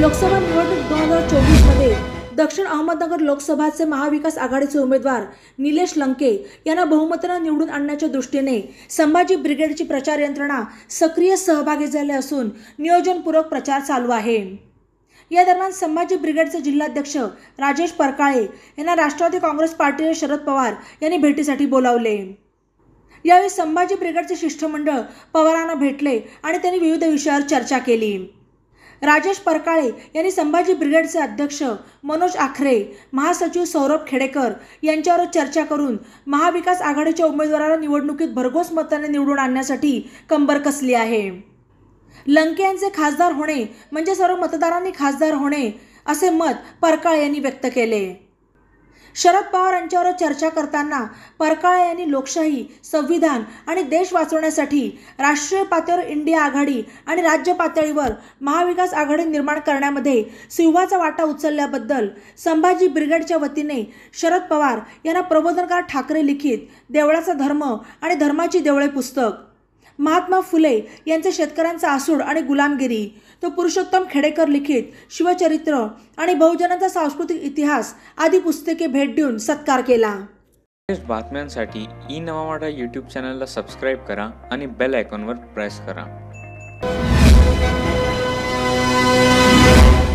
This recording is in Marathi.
लोकसभा निवडणूक दोन हजार चोवीसमध्ये दक्षिण अहमदनगर लोकसभाचे महाविकास आघाडीचे उमेदवार निलेश लंके यांना बहुमतानं निवडून आणण्याच्या दृष्टीने संभाजी ब्रिगेडची प्रचार यंत्रणा सक्रिय सहभागी झाले असून नियोजनपूर्वक प्रचार चालू आहे या दरम्यान संभाजी ब्रिगेडचे जिल्हाध्यक्ष राजेश परकाळे यांना राष्ट्रवादी काँग्रेस पार्टीचे शरद पवार यांनी भेटीसाठी बोलावले यावेळी संभाजी ब्रिगेडचे शिष्टमंडळ पवारांना भेटले आणि त्यांनी विविध विषयावर चर्चा केली राजेश परकाळे यांनी संभाजी ब्रिगेडचे अध्यक्ष मनोज आखरे महासचिव सौरभ खेडेकर यांच्यावर चर्चा करून महाविकास आघाडीच्या उमेदवाराला निवडणुकीत भरघोस मताने निवडून आणण्यासाठी कंबर कसली आहे लंके यांचे खासदार होणे म्हणजे सर्व मतदारांनी खासदार होणे असे मत परकाळे यांनी व्यक्त केले शरद पवार यांच्यावर चर्चा करताना परकाळे यांनी लोकशाही संविधान आणि देश वाचवण्यासाठी राष्ट्रीय पातळीवर इंडिया आघाडी आणि राज्य पातळीवर महाविकास आघाडी निर्माण करण्यामध्ये सिंहाचा वाटा उचलल्याबद्दल संभाजी ब्रिगेडच्या वतीने शरद पवार यांना प्रबोधनकार ठाकरे लिखित देवळाचा धर्म आणि धर्माची देवळे पुस्तक महात्मा फुले यांचे शेतकऱ्यांचा आसूड आणि गुलामगिरी तो पुरुषोत्तम खेडेकर लिखित शिवचरित्र आणि बहुजनाचा सांस्कृतिक इतिहास आदी पुस्तके भेट देऊन सत्कार केला बातम्यांसाठी ई नवा यूट्यूब चॅनलला सबस्क्राईब करा आणि बेल आयकॉनवर प्रेस करा